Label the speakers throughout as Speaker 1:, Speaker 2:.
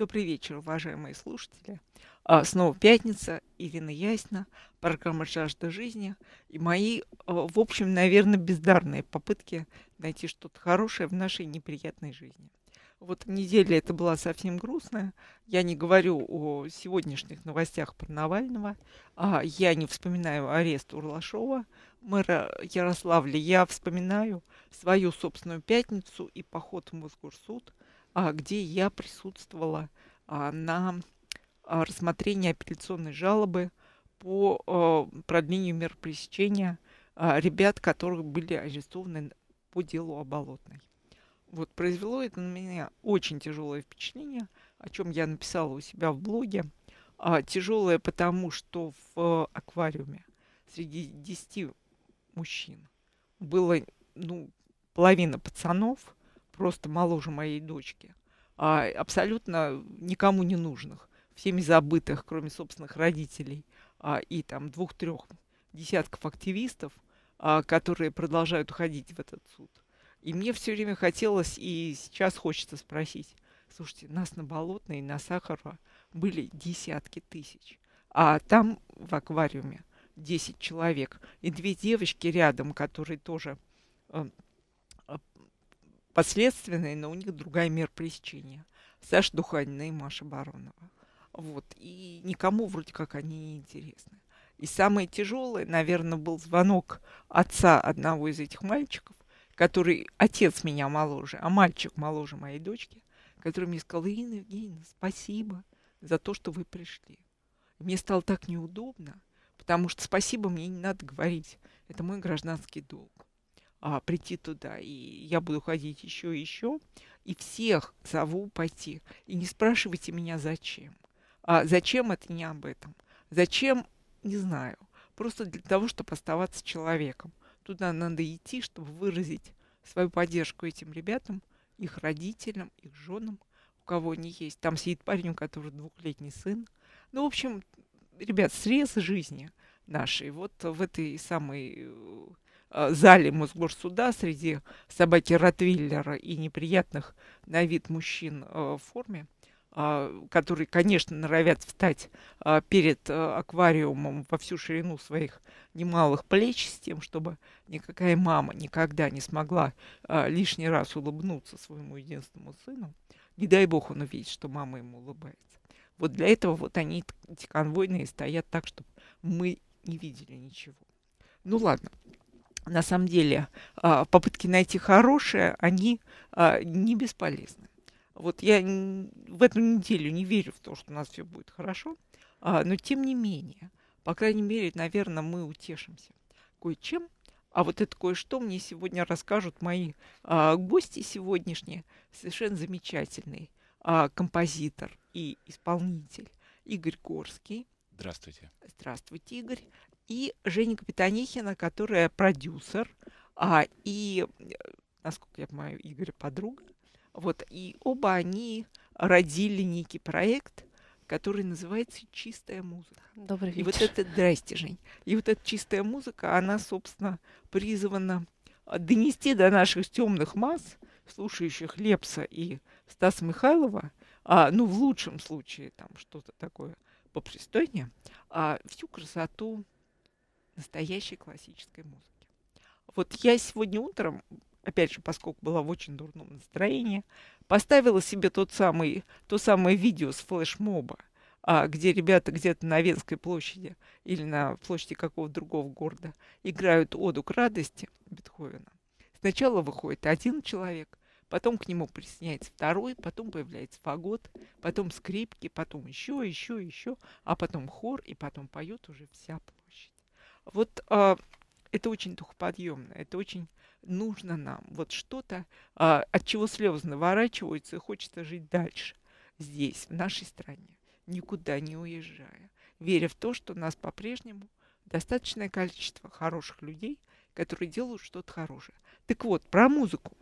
Speaker 1: Добрый вечер, уважаемые слушатели. А, снова пятница, Ирина Ясна, программа «Жажда жизни» и мои, а, в общем, наверное, бездарные попытки найти что-то хорошее в нашей неприятной жизни. Вот неделя это была совсем грустная. Я не говорю о сегодняшних новостях про Навального. А я не вспоминаю арест Урлашова, мэра Ярославля. Я вспоминаю свою собственную пятницу и поход в Мосгорсуд – а, где я присутствовала а, на а, рассмотрении апелляционной жалобы по продлению мер пресечения ребят, которые были арестованы по делу о Болотной. Вот произвело это на меня очень тяжелое впечатление, о чем я написала у себя в блоге. Тяжелое потому, что в аквариуме среди 10 мужчин было ну, половина пацанов – просто моложе моей дочки, а абсолютно никому не нужных, всеми забытых, кроме собственных родителей, а, и там двух-трех десятков активистов, а, которые продолжают уходить в этот суд. И мне все время хотелось, и сейчас хочется спросить, слушайте, нас на Болотной и на Сахарова были десятки тысяч, а там в аквариуме 10 человек, и две девочки рядом, которые тоже э, последственные, но у них другая мера пресечения. Саша Духанина и Маша Баронова. Вот. И никому вроде как они не интересны. И самое тяжелое, наверное, был звонок отца одного из этих мальчиков, который отец меня моложе, а мальчик моложе моей дочки, который мне сказал, Ирина Евгеньевна, спасибо за то, что вы пришли. мне стало так неудобно, потому что спасибо мне не надо говорить. Это мой гражданский долг а, прийти туда, и я буду ходить еще и еще, и всех зову пойти. И не спрашивайте меня, зачем. А зачем это не об этом? Зачем, не знаю. Просто для того, чтобы оставаться человеком. Туда надо идти, чтобы выразить свою поддержку этим ребятам, их родителям, их женам, у кого они есть. Там сидит парень, у которого двухлетний сын. Ну, в общем, ребят, срез жизни нашей. Вот в этой самой э, Э, зале Мосгорсуда среди собаки Ротвиллера и неприятных на вид мужчин э, в форме, а, которые, конечно, норовят встать э, перед аквариумом во всю ширину своих немалых плеч с тем, чтобы никакая мама никогда не смогла лишний раз улыбнуться своему единственному сыну. Не дай бог он увидит, что мама ему улыбается. Вот для этого вот они, эти конвойные, стоят так, чтобы мы не видели ничего. Ну ладно, на самом деле а, попытки найти хорошее, они а, не бесполезны. Вот я в эту неделю не верю в то, что у нас все будет хорошо, а, но тем не менее, по крайней мере, наверное, мы утешимся кое-чем. А вот это кое-что мне сегодня расскажут мои гости сегодняшние, совершенно замечательный композитор и исполнитель Игорь Горский Здравствуйте. Здравствуйте, Игорь и Женя Капитанихина, которая продюсер, а, и, э, насколько я понимаю, Игорь подруга. Вот, и оба они родили некий проект, который называется «Чистая музыка». Добрый вечер. И вот это, здрасте, Жень. И вот эта чистая музыка, она, собственно, призвана а, донести до наших темных масс, слушающих Лепса и Стаса Михайлова, а, ну, в лучшем случае, там что-то такое попристойнее, а, всю красоту настоящей классической музыки. Вот я сегодня утром, опять же, поскольку была в очень дурном настроении, поставила себе тот самый, то самое видео с флешмоба, а, где ребята где-то на Венской площади или на площади какого-то другого города играют оду к радости Бетховена. Сначала выходит один человек, потом к нему присоединяется второй, потом появляется фагот, потом скрипки, потом еще, еще, еще, а потом хор, и потом поет уже вся вот а, это очень духоподъемно, это очень нужно нам. Вот что-то, а, от чего слезы наворачиваются, и хочется жить дальше, здесь, в нашей стране, никуда не уезжая, веря в то, что у нас по-прежнему достаточное количество хороших людей, которые делают что-то хорошее. Так вот, про музыку.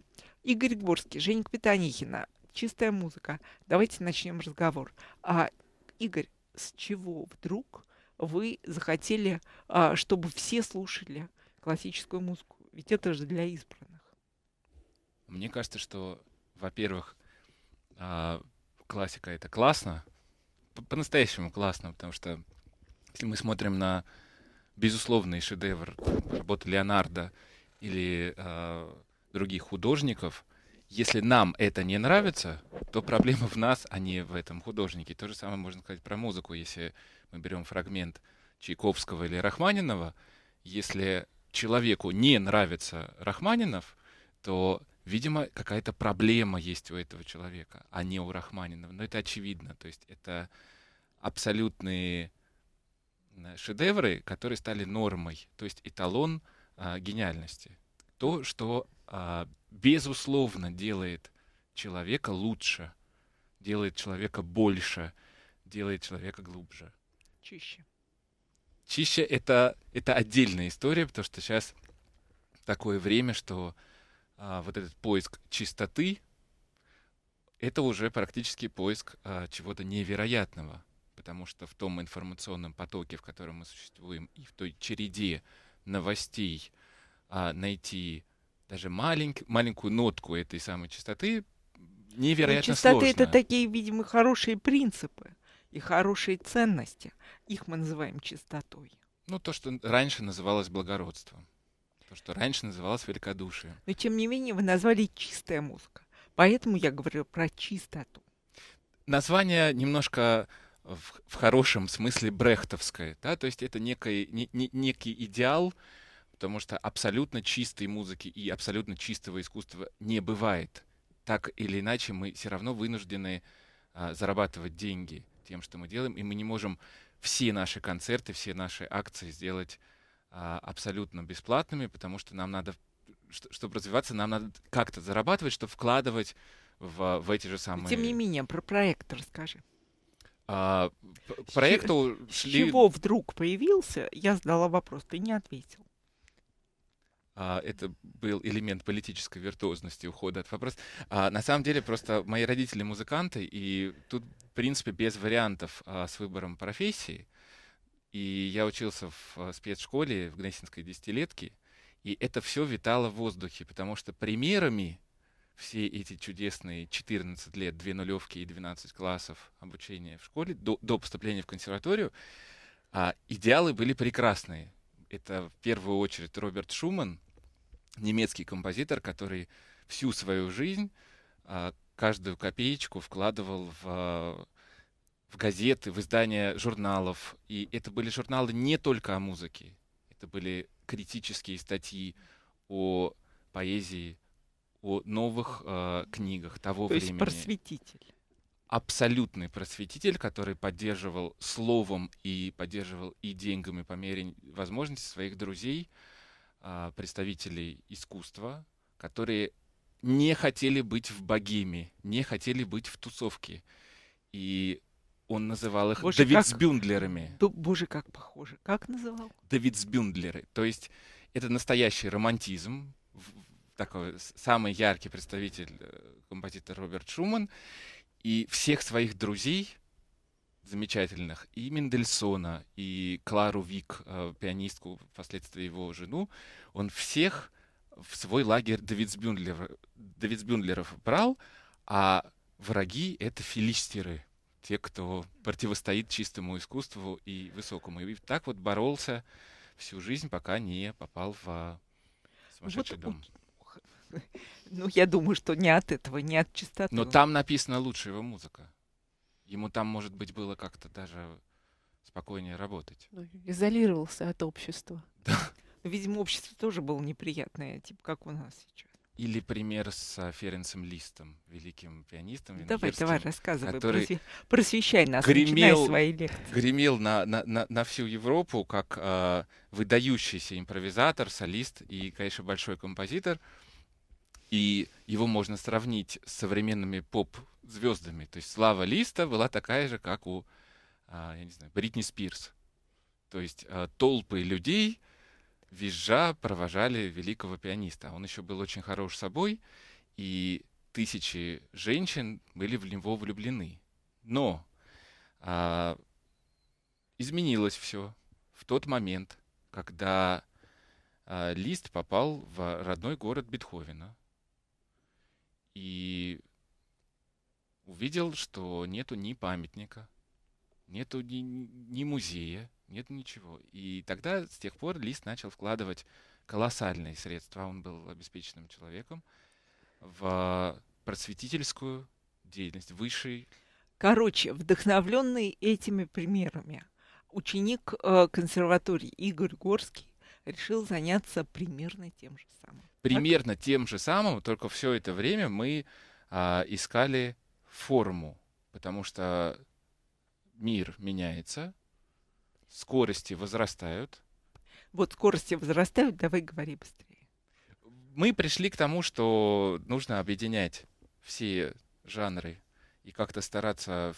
Speaker 1: Игорь Горский, Женя Капитанихина, чистая музыка. Давайте начнем разговор. А, Игорь, с чего вдруг вы захотели, а, чтобы все слушали классическую музыку? Ведь это же для избранных.
Speaker 2: Мне кажется, что, во-первых, а, классика это классно, по-настоящему классно, потому что если мы смотрим на безусловный шедевр работы Леонардо или а, других художников, если нам это не нравится, то проблема в нас, а не в этом художнике. То же самое можно сказать про музыку. Если мы берем фрагмент Чайковского или Рахманинова, если человеку не нравится Рахманинов, то, видимо, какая-то проблема есть у этого человека, а не у Рахманинова. Но это очевидно. То есть это абсолютные э, шедевры, которые стали нормой, то есть эталон а, гениальности. То, что а, безусловно делает человека лучше, делает человека больше, делает человека глубже. Чище. Чище это, это отдельная история, потому что сейчас такое время, что а, вот этот поиск чистоты, это уже практически поиск а, чего-то невероятного, потому что в том информационном потоке, в котором мы существуем, и в той череде новостей а, найти даже маленькую, маленькую нотку этой самой чистоты ну, невероятно Но чистоты сложно. это такие,
Speaker 1: видимо, хорошие принципы и хорошие ценности. Их мы называем чистотой.
Speaker 2: Ну, то, что раньше называлось благородством. То, что раньше называлось великодушием.
Speaker 1: Но, тем не менее, вы назвали чистая музыка. Поэтому я говорю про чистоту.
Speaker 2: Название немножко в, в хорошем смысле брехтовское. Да? То есть это некий, не, не, некий идеал, потому что абсолютно чистой музыки и абсолютно чистого искусства не бывает. Так или иначе мы все равно вынуждены а, зарабатывать деньги тем, что мы делаем, и мы не можем все наши концерты, все наши акции сделать а, абсолютно бесплатными, потому что нам надо, чтобы развиваться, нам надо как-то зарабатывать, чтобы вкладывать в, в эти же самые... Тем
Speaker 1: не менее, про проект расскажи.
Speaker 2: А, проекту Ч- шли... Чего
Speaker 1: вдруг появился? Я задала вопрос, ты не ответил.
Speaker 2: А, это был элемент политической виртуозности ухода от вопроса. На самом деле просто мои родители музыканты, и тут, в принципе, без вариантов а, с выбором профессии. И я учился в а, спецшколе в Гнесинской десятилетке, и это все витало в воздухе, потому что примерами все эти чудесные 14 лет, две нулевки и 12 классов обучения в школе до, до поступления в консерваторию, а, идеалы были прекрасные. Это в первую очередь Роберт Шуман, немецкий композитор, который всю свою жизнь а, каждую копеечку вкладывал в, а, в газеты, в издания журналов. И это были журналы не только о музыке. Это были критические статьи о поэзии, о новых э, книгах того То времени. То есть просветитель. Абсолютный просветитель, который поддерживал словом и поддерживал и деньгами по мере возможности своих друзей. А, представителей искусства, которые не хотели быть в богеме, не хотели быть в тусовке. И он называл их боже, Давидсбюндлерами. Как...
Speaker 1: Боже, как похоже. Как называл?
Speaker 2: Давидсбюндлеры. То есть это настоящий романтизм, такой самый яркий представитель э, композитор Роберт Шуман. И всех своих друзей — замечательных, и Мендельсона, и Клару Вик, э, пианистку, впоследствии его жену, он всех в свой лагерь Давидсбюндлер, Давидсбюндлеров брал, а враги — это филистеры, те, кто противостоит чистому искусству и высокому. И так вот боролся всю жизнь, пока не попал в а, сумасшедший вот,
Speaker 1: дом. Ну, я думаю, что не от этого, не от чистоты. Но там
Speaker 2: написана лучшая его музыка. Ему там, может быть, было как-то даже спокойнее работать.
Speaker 3: Ну,
Speaker 1: изолировался от общества. Да. Ну, видимо, общество тоже было неприятное, типа как у нас сейчас.
Speaker 2: Или пример с Ференцем Листом, великим пианистом. Ну, давай, давай, рассказывай, который просвещай нас, гремел, свои лекции. Гремел на, на, на, на всю Европу как э, выдающийся импровизатор, солист и, конечно, большой композитор и его можно сравнить с современными поп-звездами. То есть слава Листа была такая же, как у, а, я не знаю, Бритни Спирс. То есть а, толпы людей, визжа, провожали великого пианиста. Он еще был очень хорош собой, и тысячи женщин были в него влюблены. Но а, изменилось все в тот момент, когда а, Лист попал в родной город Бетховена и увидел, что нету ни памятника, нету ни, ни музея, нет ничего. И тогда с тех пор Лист начал вкладывать колоссальные средства, он был обеспеченным человеком, в просветительскую деятельность, высшей.
Speaker 1: Короче, вдохновленный этими примерами, ученик э, консерватории Игорь Горский решил заняться примерно тем же самым.
Speaker 2: Примерно так? тем же самым, только все это время мы а, искали форму, потому что мир меняется, скорости возрастают.
Speaker 1: Вот скорости возрастают, давай говори быстрее.
Speaker 2: Мы пришли к тому, что нужно объединять все жанры и как-то стараться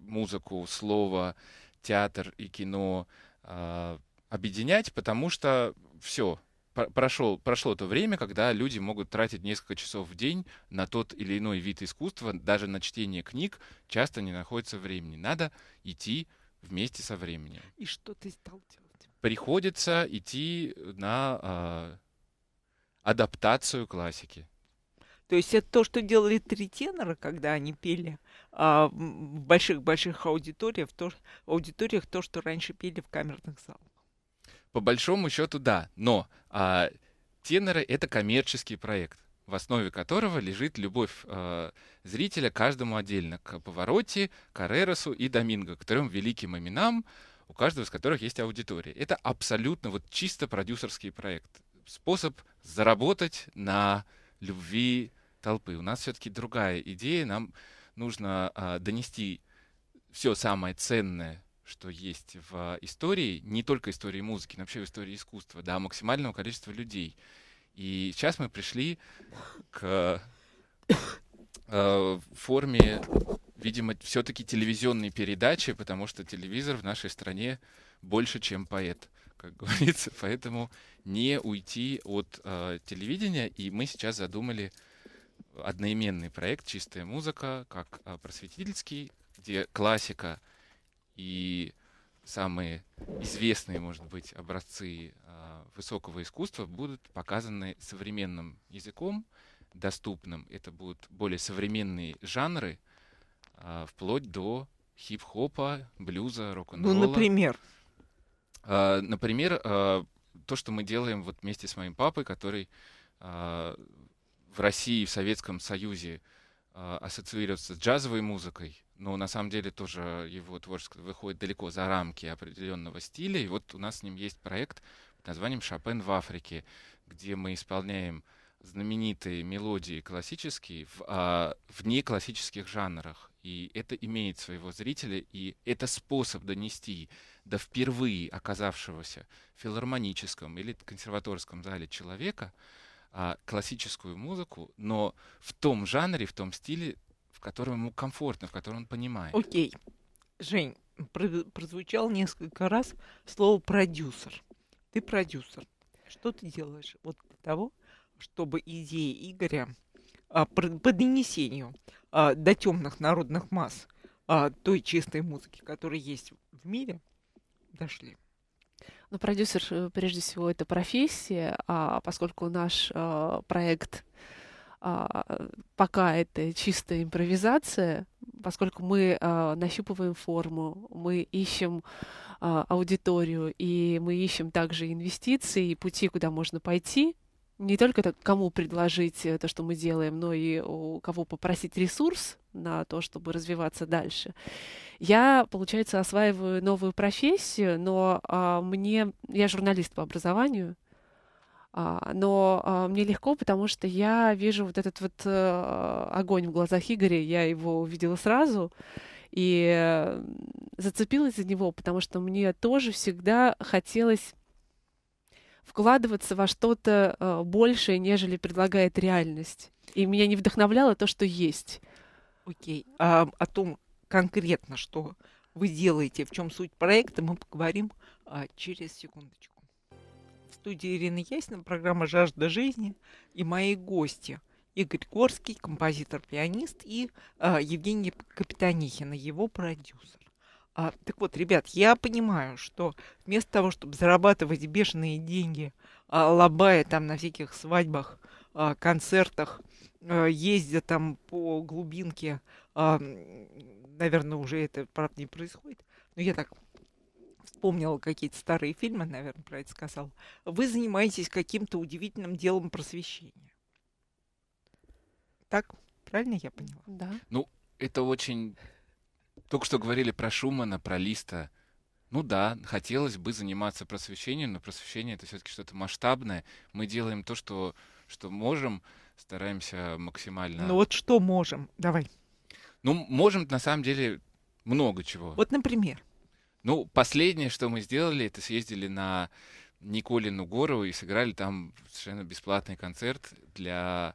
Speaker 2: музыку, слово, театр и кино а, объединять, потому что все, прошел, прошло то время, когда люди могут тратить несколько часов в день на тот или иной вид искусства, даже на чтение книг часто не находится времени. Надо идти вместе со временем.
Speaker 1: И что ты стал
Speaker 2: делать? Приходится идти на э, адаптацию классики. То есть это то, что делали три тенора, когда они пели э, в
Speaker 1: больших-больших аудиториях, то, аудиториях, то, что раньше пели в камерных залах.
Speaker 2: По большому счету, да. Но а, теноры — это коммерческий проект, в основе которого лежит любовь а, зрителя каждому отдельно, к Повороте, Кареросу и Доминго, к трем великим именам, у каждого из которых есть аудитория. Это абсолютно вот чисто продюсерский проект. Способ заработать на любви толпы. У нас все-таки другая идея. Нам нужно а, донести все самое ценное что есть в истории, не только истории музыки, но вообще в истории искусства, да, максимального количества людей. И сейчас мы пришли к э, форме, видимо, все-таки телевизионной передачи, потому что телевизор в нашей стране больше, чем поэт, как говорится. Поэтому не уйти от э, телевидения. И мы сейчас задумали одноименный проект «Чистая музыка», как э, просветительский, где классика — и самые известные, может быть, образцы э, высокого искусства будут показаны современным языком, доступным. Это будут более современные жанры, э, вплоть до хип-хопа, блюза, ну, рок-н-ролла. Ну, например? Э, например, э, то, что мы делаем вот вместе с моим папой, который э, в России, в Советском Союзе э, ассоциировался с джазовой музыкой, но на самом деле тоже его творчество выходит далеко за рамки определенного стиля. И вот у нас с ним есть проект под названием «Шопен в Африке», где мы исполняем знаменитые мелодии классические в, а, в неклассических жанрах. И это имеет своего зрителя, и это способ донести до впервые оказавшегося в филармоническом или консерваторском зале человека а, классическую музыку, но в том жанре, в том стиле, в котором ему комфортно, в котором он понимает.
Speaker 1: Окей. Okay. Жень, прозвучал несколько раз слово продюсер. Ты продюсер. Что ты делаешь вот для того, чтобы идеи Игоря а, по донесению а, до темных народных масс а, той чистой музыки, которая есть в мире, дошли?
Speaker 3: Ну, продюсер, э, прежде всего, это профессия, а поскольку наш а, проект а, пока это чистая импровизация, поскольку мы а, нащупываем форму, мы ищем а, аудиторию, и мы ищем также инвестиции и пути, куда можно пойти, не только так, кому предложить э, то, что мы делаем, но и у кого попросить ресурс на то, чтобы развиваться дальше. Я, получается, осваиваю новую профессию, но а, мне я журналист по образованию, а, но а, мне легко, потому что я вижу вот этот вот э, огонь в глазах Игоря, я его увидела сразу и э, зацепилась за него, потому что мне тоже всегда хотелось вкладываться во что-то э, большее, нежели предлагает реальность. И меня не вдохновляло то, что есть. Окей. Okay. А, о том
Speaker 1: конкретно, что вы делаете, в чем суть проекта, мы поговорим а, через секундочку студии Ирина Ясина, программа «Жажда жизни» и мои гости Игорь Горский, композитор-пианист, и э, Евгений Капитанихина, его продюсер. А, так вот, ребят, я понимаю, что вместо того, чтобы зарабатывать бешеные деньги, а, лобая там на всяких свадьбах, а, концертах, а, ездя там по глубинке, а, наверное, уже это, правда, не происходит, но я так вспомнила какие-то старые фильмы, наверное, про это сказала. Вы занимаетесь каким-то удивительным делом просвещения. Так? Правильно я поняла? Да.
Speaker 2: Ну, это очень... Только что говорили про Шумана, про Листа. Ну да, хотелось бы заниматься просвещением, но просвещение это все-таки что-то масштабное. Мы делаем то, что, что можем, стараемся максимально. Ну вот
Speaker 1: что можем, давай.
Speaker 2: Ну, можем на самом деле много чего. Вот, например. Ну, последнее, что мы сделали, это съездили на Николину гору и сыграли там совершенно бесплатный концерт для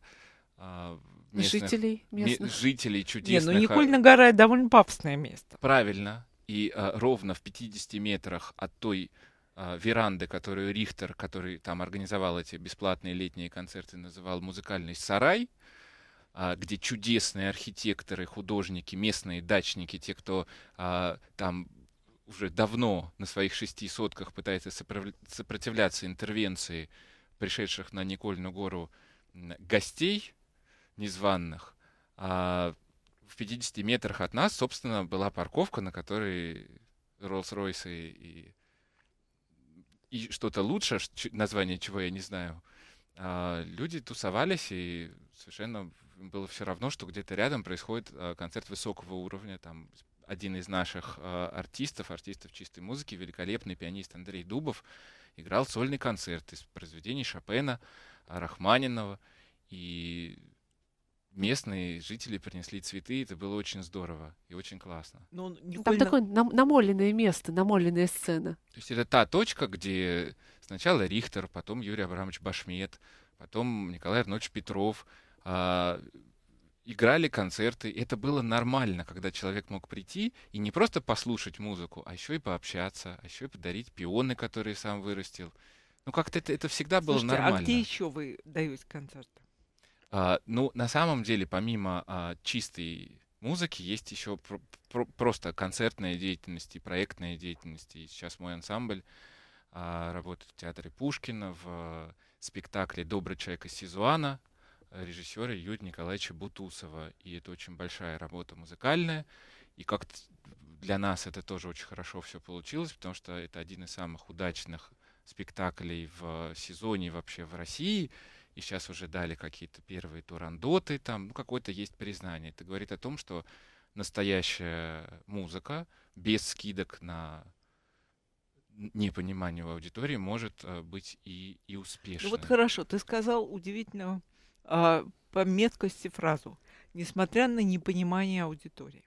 Speaker 2: а, местных, жителей местных. жителей чудесных. Не, ну а Никольна
Speaker 1: гора это довольно пафосное
Speaker 2: место. Правильно. И а, ровно в 50 метрах от той а, веранды, которую Рихтер, который там организовал эти бесплатные летние концерты, называл музыкальный сарай, а, где чудесные архитекторы, художники, местные дачники, те, кто а, там уже давно на своих шести сотках пытается сопротивляться интервенции пришедших на Никольную гору гостей незваных. А в 50 метрах от нас, собственно, была парковка, на которой Роллс-Ройсы и, и что-то лучше, название чего я не знаю, а люди тусовались, и совершенно было все равно, что где-то рядом происходит а, концерт высокого уровня, там один из наших э, артистов, артистов чистой музыки, великолепный пианист Андрей Дубов, играл сольный концерт из произведений Шопена, Рахманинова. И местные жители принесли цветы, это было очень здорово и очень классно. Но ну, Николь...
Speaker 3: Ну, там такое нам- намоленное место, намоленная сцена. То
Speaker 2: есть это та точка, где сначала Рихтер, потом Юрий Абрамович Башмет, потом Николай Арнольдович Петров, а играли концерты. Это было нормально, когда человек мог прийти и не просто послушать музыку, а еще и пообщаться, а еще и подарить пионы, которые сам вырастил. Ну, как-то это, это всегда Слушайте, было нормально. А где
Speaker 1: еще вы даете концерты?
Speaker 2: А, ну, на самом деле, помимо а, чистой музыки, есть еще про- про- просто концертная деятельность и проектная деятельность. И сейчас мой ансамбль а, работает в театре Пушкина в а, спектакле «Добрый человек» из Сизуана — режиссера Юрия Николаевича Бутусова. И это очень большая работа музыкальная. И как для нас это тоже очень хорошо все получилось, потому что это один из самых удачных спектаклей в сезоне вообще в России. И сейчас уже дали какие-то первые турандоты, там, ну, какое-то есть признание. Это говорит о том, что настоящая музыка без скидок на непонимание в аудитории может э, быть и, и успешной. Ну вот
Speaker 1: хорошо, ты сказал удивительного э, по меткости фразу, несмотря на непонимание аудитории.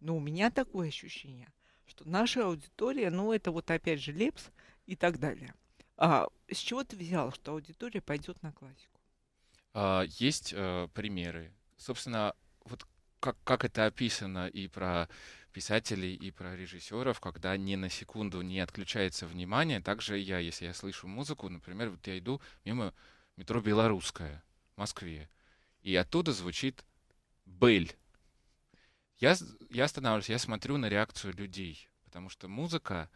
Speaker 1: Но у меня такое ощущение, что наша аудитория, ну это вот опять же Лепс и так далее. А, с чего ты взял, что аудитория пойдет на классику?
Speaker 2: А, есть э, примеры. Собственно, вот как, как это описано и про писателей, и про режиссеров, когда ни на секунду не отключается внимание. Также я, если я слышу музыку, например, вот я иду мимо метро Белорусская, Москве. И оттуда звучит «Бель». Я, я останавливаюсь, я смотрю на реакцию людей, потому что музыка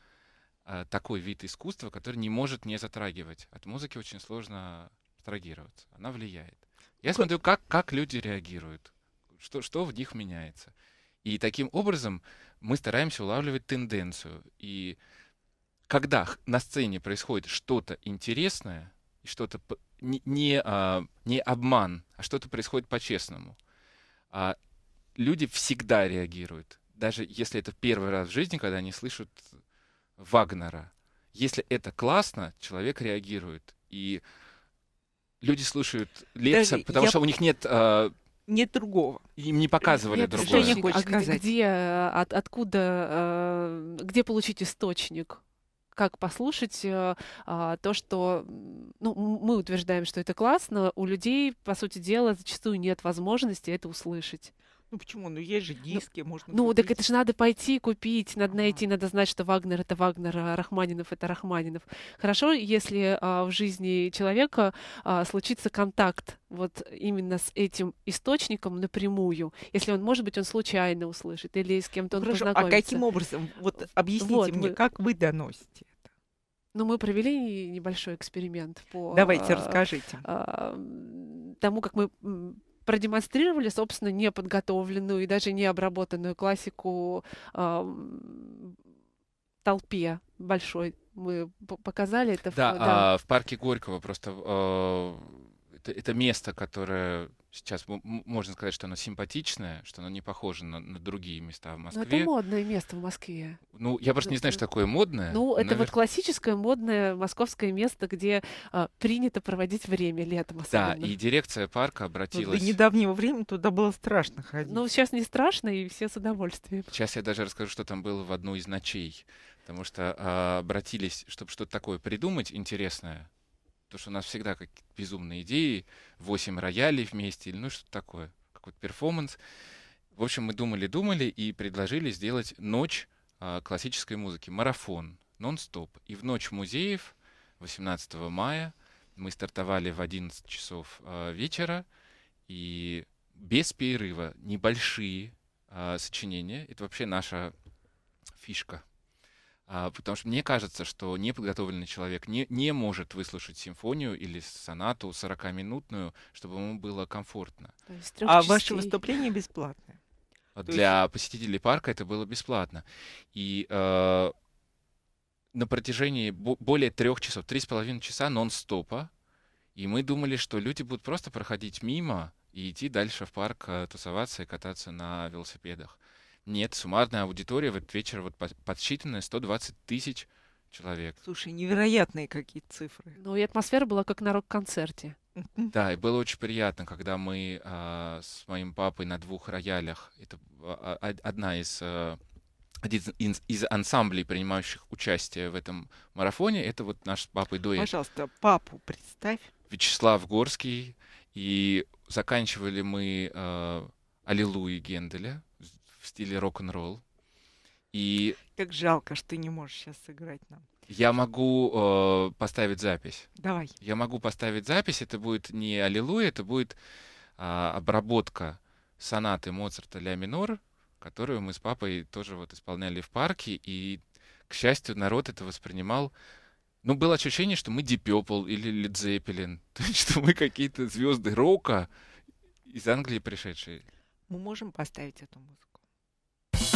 Speaker 2: э, такой вид искусства, который не может не затрагивать. От музыки очень сложно абстрагироваться, она влияет. Я смотрю, как, как люди реагируют, что, что в них меняется. И таким образом мы стараемся улавливать тенденцию. И когда на сцене происходит что-то интересное, и что-то не, не, а, не обман, а что-то происходит по-честному. А, люди всегда реагируют, даже если это первый раз в жизни, когда они слышат Вагнера. Если это классно, человек реагирует. И люди слушают лекцию, потому я... что у них нет... А, нет другого. Им не показывали Нет, другое. Что я хочу а сказать. Где,
Speaker 3: а, от, откуда, где получить источник как послушать э, а, то, что ну, мы утверждаем, что это классно, у людей, по сути дела, зачастую нет возможности это услышать. Ну
Speaker 1: почему? Ну есть же ну, диски, ну, можно. Ну, купить. так это
Speaker 3: же надо пойти купить, надо найти, надо знать, что Вагнер это Вагнер, а Рахманинов это Рахманинов. Хорошо, если а, в жизни человека а, случится контакт вот именно с этим источником напрямую, если он, может быть, он случайно услышит или с кем-то ну, он Хорошо, а познакомится. А каким образом? Вот объясните вот, мне, мы...
Speaker 1: как вы доносите?
Speaker 3: Ну, мы провели небольшой эксперимент по... Давайте, а, расскажите. А, тому, как мы продемонстрировали, собственно, неподготовленную и даже необработанную классику э, толпе большой. Мы показали это да, в, да. А,
Speaker 2: в парке Горького просто э, это, это место, которое сейчас можно сказать, что оно симпатичное, что оно не похоже на, на другие места в Москве. Но это
Speaker 3: модное место в Москве. Ну, я просто не знаю, что такое модное. Ну, это Навер... вот классическое модное московское место, где а, принято проводить время летом особенно. Да, и
Speaker 2: дирекция парка обратилась... Ну, недавнего
Speaker 3: времени туда было страшно ходить. Ну, сейчас не страшно, и все с удовольствием.
Speaker 2: Сейчас я даже расскажу, что там было в одну из ночей. Потому что а, обратились, чтобы что-то такое придумать интересное, Потому что у нас всегда какие-то безумные идеи, 8 роялей вместе или ну что-то такое, какой-то перформанс. В общем, мы думали-думали и предложили сделать ночь а, классической музыки, марафон, нон-стоп. И в ночь музеев 18 мая мы стартовали в 11 часов а, вечера и без перерыва небольшие а, сочинения. Это вообще наша фишка. А, потому что мне кажется, что неподготовленный человек не, не может выслушать симфонию или сонату 40-минутную, чтобы ему было комфортно. А частей. ваше
Speaker 1: выступление бесплатное?
Speaker 2: А для есть... посетителей парка это было бесплатно. И э, на протяжении более трех часов, три с половиной часа нон-стопа, и мы думали, что люди будут просто проходить мимо и идти дальше в парк э, тусоваться и кататься на велосипедах. Нет, суммарная аудитория в этот вечер вот под- подсчитанная 120 тысяч человек.
Speaker 3: Слушай, невероятные какие цифры. Ну и атмосфера была как на рок-концерте.
Speaker 2: Да, и было очень приятно, когда мы а, с моим папой на двух роялях, это а, а, а одна из, а, один из, из ансамблей, принимающих участие в этом марафоне, это вот наш с папой дуэт.
Speaker 1: Пожалуйста, папу представь.
Speaker 2: Вячеслав Горский, и заканчивали мы а, «Аллилуйи» Генделя в стиле рок-н-ролл. И
Speaker 1: как жалко, что ты не можешь сейчас сыграть нам.
Speaker 2: Я могу э, поставить запись. Давай. Я могу поставить запись. Это будет не Аллилуйя, это будет э, обработка сонаты Моцарта ля минор, которую мы с папой тоже вот исполняли в парке. И, к счастью, народ это воспринимал. Ну, было ощущение, что мы Дипепл или Лидзеппелин. То есть, что мы какие-то звезды рока из Англии пришедшие.
Speaker 1: Мы можем поставить эту музыку?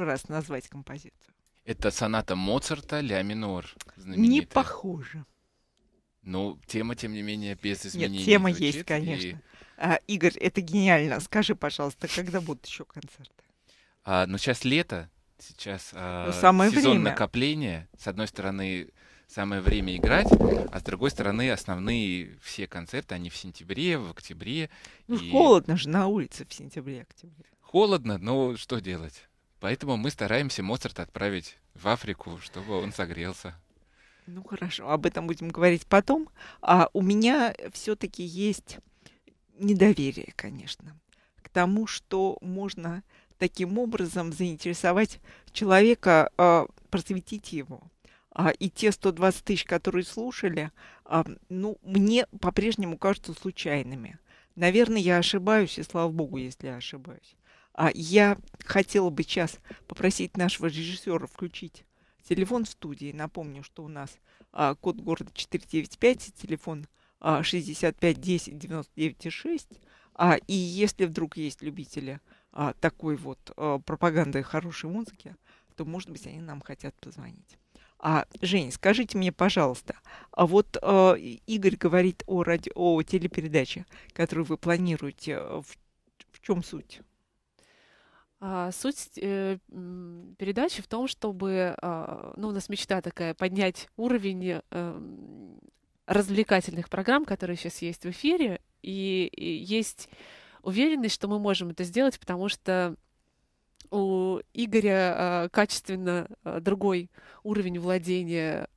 Speaker 1: еще раз назвать композицию?
Speaker 2: Это соната Моцарта «Ля минор». Знаменитая. Не
Speaker 1: похоже.
Speaker 2: Ну, тема, тем не менее, без изменений Нет, тема звучит, есть, конечно. И... А, Игорь, это гениально.
Speaker 1: Скажи, пожалуйста, когда будут еще концерты?
Speaker 2: А, ну, сейчас лето, сейчас а, ну, самое сезон время. накопления. С одной стороны, самое время играть, а с другой стороны, основные все концерты, они в сентябре, в октябре.
Speaker 1: Ну, и... холодно же на улице в сентябре, октябре.
Speaker 2: Холодно, но что делать? Поэтому мы стараемся Моцарта отправить в Африку, чтобы он согрелся.
Speaker 1: Ну хорошо, об этом будем говорить потом. А у меня все-таки есть недоверие, конечно, к тому, что можно таким образом заинтересовать человека, а, просветить его. А, и те 120 тысяч, которые слушали, а, ну, мне по-прежнему кажутся случайными. Наверное, я ошибаюсь, и слава богу, если я ошибаюсь. А Я хотела бы сейчас попросить нашего режиссера включить телефон в студии. Напомню, что у нас а, код города 495, телефон 65 10 99 И если вдруг есть любители а, такой вот а, пропаганды хорошей музыки, то, может быть, они нам хотят позвонить. А, Жень, скажите мне, пожалуйста, а вот э, Игорь говорит о, ради... о телепередаче, которую вы планируете. В, в чем суть?
Speaker 3: А, суть э, передачи в том, чтобы, а, ну, у нас мечта такая, поднять уровень эм, развлекательных программ, которые сейчас есть в эфире, и есть уверенность, что мы можем это сделать, потому что у Игоря а, качественно другой уровень владения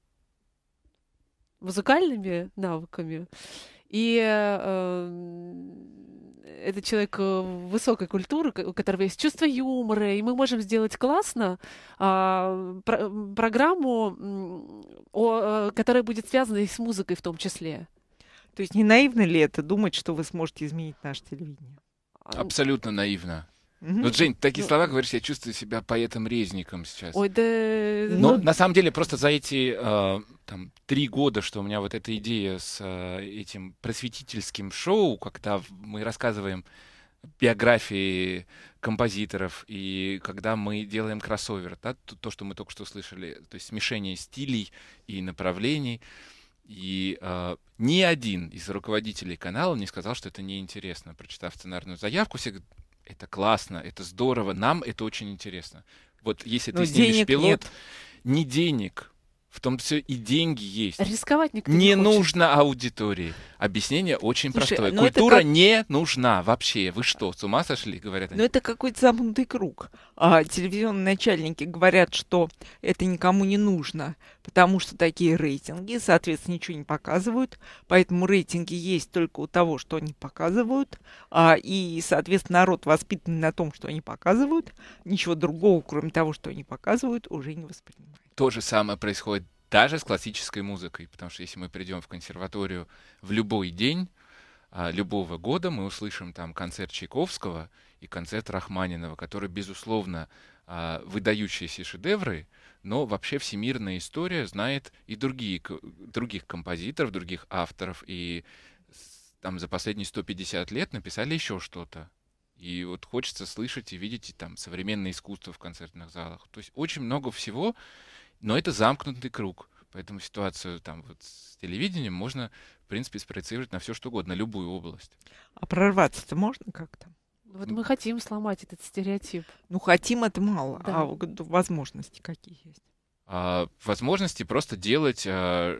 Speaker 3: музыкальными навыками. И э, эм, это человек э, высокой культуры, у которого есть чувство юмора, и мы можем сделать классно а, про, программу, о, э, которая будет связана и с музыкой в том числе.
Speaker 1: То есть не наивно ли это думать, что вы сможете изменить наше телевидение?
Speaker 2: Абсолютно наивно. Ну, Жень, такие ну, слова э, говоришь, я чувствую себя поэтом-резником сейчас. Ой, да... Но ну, ну... на самом деле просто за эти э, там, три года, что у меня вот эта идея с э, этим просветительским шоу, когда мы рассказываем биографии композиторов, и когда мы делаем кроссовер, да, то, то, что мы только что слышали, то есть смешение стилей и направлений, и э, ни один из руководителей канала не сказал, что это неинтересно. Прочитав сценарную заявку, все это классно, это здорово, нам это очень интересно. Вот если ну, ты снимешь пилот, нет. ни денег, в том все и деньги есть. Рисковать никто не, не хочет. нужно аудитории. Объяснение очень Слушай, простое. Ну Культура как... не нужна вообще. Вы что, с ума сошли, говорят Ну это
Speaker 1: какой-то замкнутый круг.
Speaker 2: А, телевизионные
Speaker 1: начальники говорят, что это никому не нужно, потому что такие рейтинги, соответственно, ничего не показывают. Поэтому рейтинги есть только у того, что они показывают. А, и, соответственно, народ воспитан на том, что они показывают. Ничего другого, кроме того, что они показывают, уже
Speaker 2: не воспринимает то же самое происходит даже с классической музыкой, потому что если мы придем в консерваторию в любой день а, любого года, мы услышим там концерт Чайковского и концерт Рахманинова, которые, безусловно, а, выдающиеся шедевры, но вообще всемирная история знает и другие, других композиторов, других авторов, и там за последние 150 лет написали еще что-то. И вот хочется слышать и видеть и там современное искусство в концертных залах. То есть очень много всего, но это замкнутый круг. Поэтому ситуацию там вот с телевидением можно, в принципе, спроецировать на все что угодно, на любую область. А
Speaker 1: прорваться-то можно как-то? Вот ну мы хотим сломать этот стереотип. Ну, хотим это мало, да. а возможности какие есть?
Speaker 2: А, возможности просто делать а,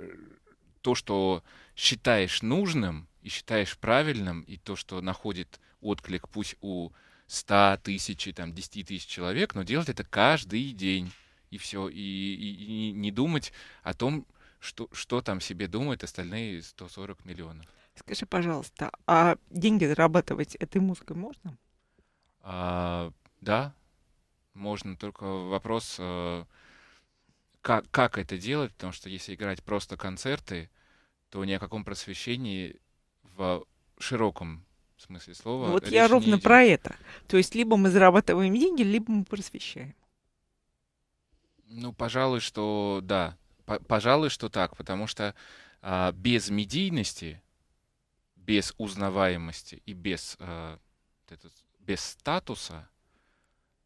Speaker 2: то, что считаешь нужным и считаешь правильным, и то, что находит отклик, пусть у 100 тысяч, там, 10 тысяч человек, но делать это каждый день и все, и, и, и не думать о том, что, что там себе думают остальные 140 миллионов. Скажи,
Speaker 1: пожалуйста, а деньги зарабатывать этой музыкой можно?
Speaker 2: А, да, можно, только вопрос, э, как, как это делать, потому что если играть просто концерты, то ни о каком просвещении в широком смысле слова. Ну, вот я ровно про
Speaker 1: это. То есть либо мы зарабатываем деньги, либо мы просвещаем.
Speaker 2: Ну, пожалуй, что да. Пожалуй, что так, потому что а, без медийности, без узнаваемости и без, а, этот- без статуса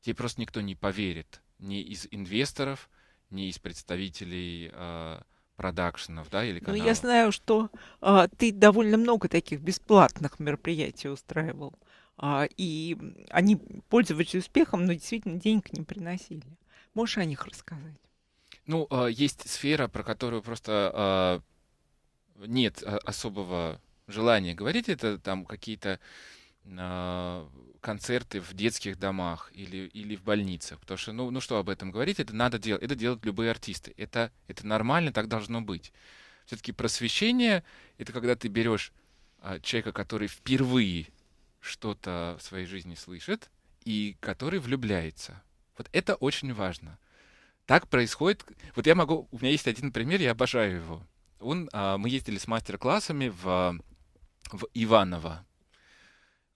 Speaker 2: тебе просто никто не поверит. Ни из инвесторов, ни из представителей а, продакшенов, да, или Ну, я
Speaker 1: знаю, что а, ты довольно много таких бесплатных мероприятий устраивал. А, и они пользовались успехом, но действительно денег не приносили. Можешь о них рассказать?
Speaker 2: Ну, а, есть сфера, про которую просто а, нет а, особого желания говорить. Это там какие-то концерты в детских домах или, или в больницах. Потому что, ну, ну что об этом говорить, это надо делать, это делают любые артисты. Это, это нормально, так должно быть. Все-таки просвещение — это когда ты берешь человека, который впервые что-то в своей жизни слышит и который влюбляется. Вот это очень важно. Так происходит. Вот я могу. У меня есть один пример, я обожаю его. Он, а, мы ездили с мастер-классами в, в Иваново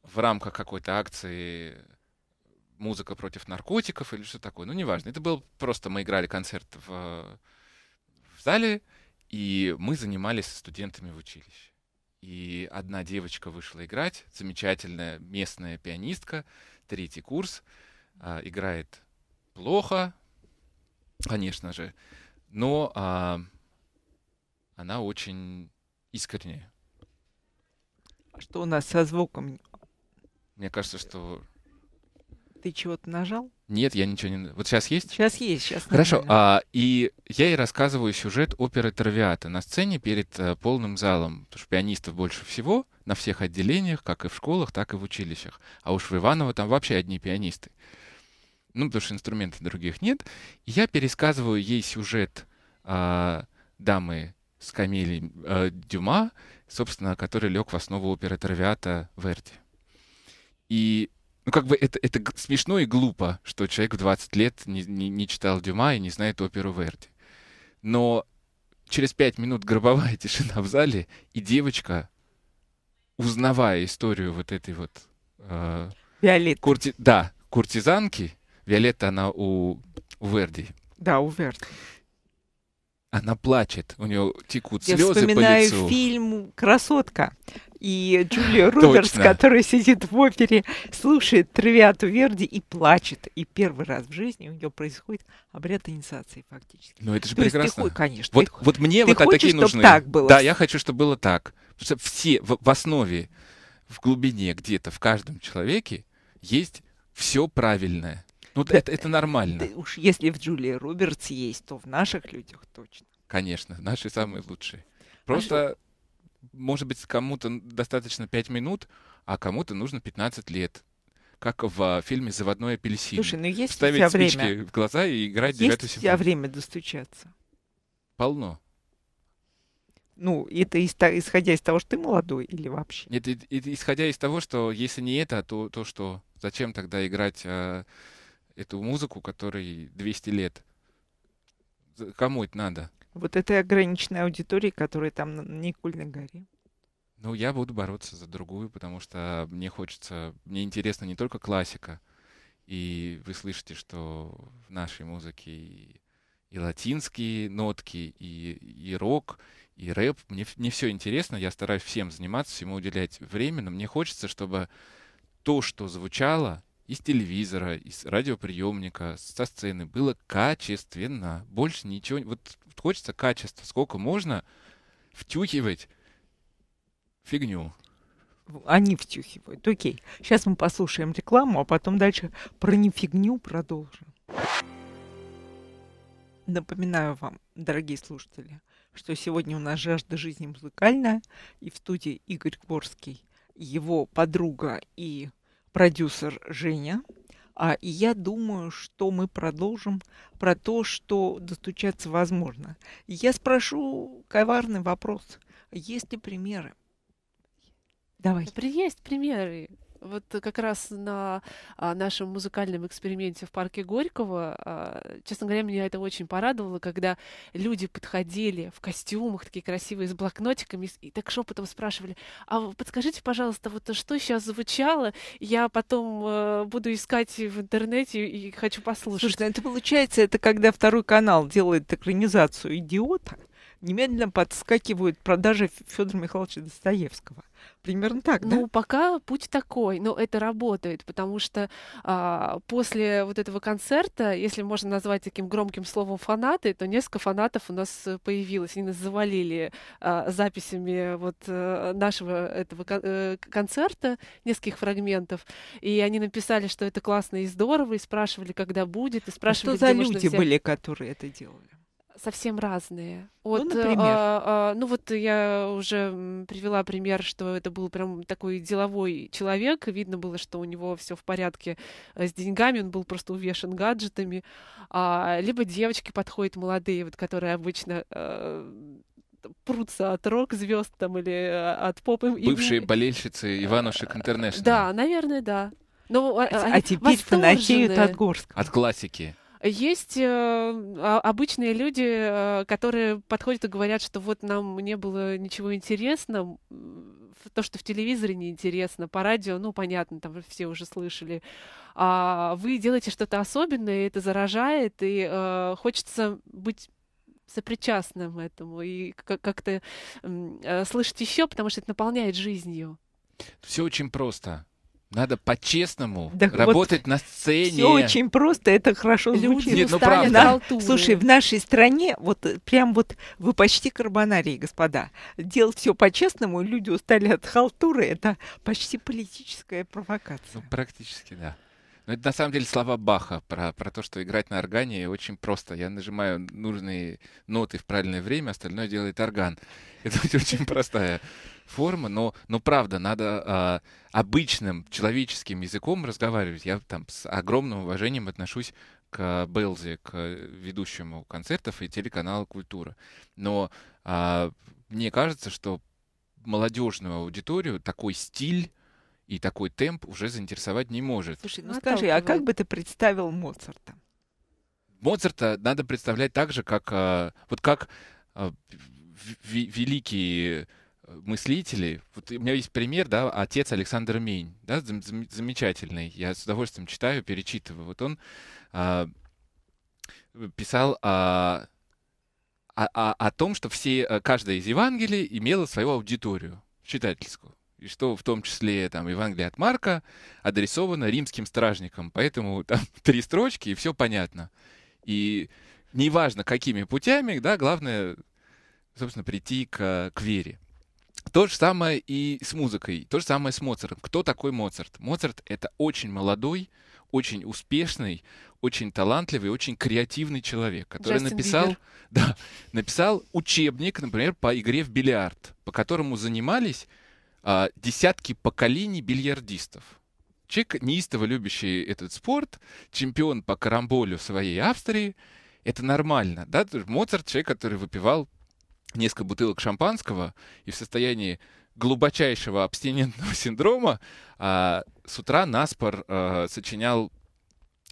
Speaker 2: в рамках какой-то акции музыка против наркотиков или что такое. Ну, неважно. Это был просто мы играли концерт в, в зале, и мы занимались со студентами в училище. И одна девочка вышла играть, замечательная местная пианистка, третий курс, а, играет плохо, конечно же, но а, она очень искренняя.
Speaker 1: А что у нас со звуком?
Speaker 2: Мне кажется, что...
Speaker 1: Ты чего-то нажал?
Speaker 2: Нет, я ничего не... Вот сейчас есть? Сейчас есть, сейчас. Хорошо. А, и я ей рассказываю сюжет оперы Травиата на сцене перед а, полным залом, потому что пианистов больше всего на всех отделениях, как и в школах, так и в училищах. А уж в Иваново там вообще одни пианисты ну, потому что инструментов других нет. И я пересказываю ей сюжет э, дамы с Камилей э, а, Дюма, собственно, который лег в основу оперы Травиата Верди. И ну, как бы это, это смешно и глупо, что человек в 20 лет не, не, не читал Дюма и не знает оперу Верди. Но через 5 минут гробовая тишина в зале, и девочка, узнавая историю вот этой вот... Э, Курти... Да, куртизанки, Виолетта, она у, у Верди. Да, у Верди. Она плачет, у нее текут слезы по лицу. Я вспоминаю фильм
Speaker 1: «Красотка». И Джулия Робертс, которая сидит в опере, слушает Травиату Верди и плачет. И первый раз в жизни у нее происходит обряд инициации фактически. Ну это же То прекрасно. Есть ты, конечно. Вот, ты, вот мне ты вот хочешь, такие нужны. так было? Да, я хочу, чтобы
Speaker 2: было так. Потому что все в, в основе, в глубине где-то в каждом человеке есть все правильное. Ну, да, это, это э, нормально. Да,
Speaker 1: уж если в Джулии Робертс есть, то в наших людях точно.
Speaker 2: Конечно, наши самые лучшие. А Просто, а может быть, кому-то достаточно 5 минут, а кому-то нужно 15 лет. Как в а, фильме «Заводной апельсин». Слушай, ну есть Ставить у тебя спички время? в глаза и играть есть девятую симфонию. Есть у тебя
Speaker 1: время достучаться? Полно. Ну, это исходя из того, что ты молодой или вообще?
Speaker 2: Нет, это исходя из того, что если не это, то, то что? Зачем тогда играть... А, эту музыку, которой 200 лет. Кому это надо?
Speaker 1: Вот этой ограниченной аудитории, которая там на Никульной горе.
Speaker 2: Ну, я буду бороться за другую, потому что мне хочется, мне интересно не только классика, и вы слышите, что в нашей музыке и, и латинские нотки, и, и рок, и рэп. Мне, мне все интересно, я стараюсь всем заниматься, всему уделять время, но мне хочется, чтобы то, что звучало, из телевизора, из радиоприемника, со сцены было качественно. Больше ничего. Вот хочется качества. Сколько можно втюхивать фигню? Они втюхивают. Окей. Сейчас мы послушаем
Speaker 1: рекламу, а потом дальше про нефигню продолжим. Напоминаю вам, дорогие слушатели, что сегодня у нас жажда жизни музыкальная, и в студии Игорь Горский, его подруга и продюсер Женя. А, и я думаю, что мы продолжим про то, что достучаться возможно. я спрошу коварный вопрос. Есть ли примеры? Давай.
Speaker 3: есть примеры. Вот как раз на а, нашем музыкальном эксперименте в парке Горького, а, честно говоря, меня это очень порадовало, когда люди подходили в костюмах, такие красивые, с блокнотиками, и так шепотом спрашивали, а подскажите, пожалуйста, вот что сейчас звучало, я потом э, буду искать в интернете и хочу послушать. Слушай, ну, это
Speaker 1: получается, это когда второй канал делает экранизацию «Идиота», немедленно подскакивают продажи Федора
Speaker 3: Михайловича Достоевского. Примерно так, да? Ну, пока путь такой, но это работает, потому что а, после вот этого концерта, если можно назвать таким громким словом фанаты, то несколько фанатов у нас э, появилось, они нас завалили а, записями вот э, нашего этого э, концерта, нескольких фрагментов, и они написали, что это классно и здорово, и спрашивали, когда будет, и спрашивали, а что за люди взять... были,
Speaker 1: которые это
Speaker 3: делали? совсем разные. От, ну, э, например? А, а, ну вот я уже привела пример, что это был прям такой деловой человек, видно было, что у него все в порядке э, с деньгами, он был просто увешан гаджетами. А, либо девочки подходят молодые, вот которые обычно а, прутся от рок-звезд там или от попы. Бывшие и...
Speaker 2: болельщицы Иванушек Интернешнл.
Speaker 3: Да, наверное, да. Ну, а, а, а теперь фанатеют от Горска. От классики. Есть э, а, обычные люди, э, которые подходят и говорят, что вот нам не было ничего интересного, то, что в телевизоре неинтересно, по радио, ну, понятно, там все уже слышали. А вы делаете что-то особенное, и это заражает, и э, хочется быть сопричастным этому и как-то э, слышать еще, потому что это наполняет жизнью.
Speaker 2: Все очень просто. Надо по-честному так работать вот на сцене. Все очень
Speaker 1: просто, это хорошо Люди звучит. Нет, ну, правда. На, да. слушай, в нашей стране, вот э, прям вот вы почти карбонарии, господа. Делать все по-честному, люди устали от халтуры, это почти политическая провокация.
Speaker 2: Ну, практически, да. Но ну, это на самом деле слова Баха про, про то, что играть на органе очень просто. Я нажимаю нужные ноты в правильное время, остальное делает орган. Это очень простая форма, но, но правда, надо э, обычным человеческим языком разговаривать. Я там с огромным уважением отношусь к Белзе, к ведущему концертов и телеканалу «Культура». Но э, мне кажется, что молодежную аудиторию такой стиль и такой темп уже заинтересовать не может. Слушай, ну, ну а скажи, а как
Speaker 1: бы ты представил Моцарта?
Speaker 2: Моцарта надо представлять так же, как а, вот как а, великие э, мыслители. Вот у меня есть пример, да, отец Александр Мень, да, замечательный. Я с удовольствием читаю, перечитываю. Вот он писал о, о, о, о том, что все, э, каждая из Евангелий имела свою аудиторию читательскую и что в том числе там Евангелие от Марка адресовано римским стражникам. Поэтому там три строчки, и все понятно. И неважно, какими путями, да, главное, собственно, прийти к, к вере. То же самое и с музыкой, то же самое с Моцартом. Кто такой Моцарт? Моцарт — это очень молодой, очень успешный, очень талантливый, очень креативный человек, который Джастин написал, да, написал учебник, например, по игре в бильярд, по которому занимались а, десятки поколений бильярдистов. Человек, неистово любящий этот спорт, чемпион по карамболю своей Австрии, это нормально. Да? Моцарт — человек, который выпивал несколько бутылок шампанского и в состоянии глубочайшего абстинентного синдрома а, с утра наспор а, сочинял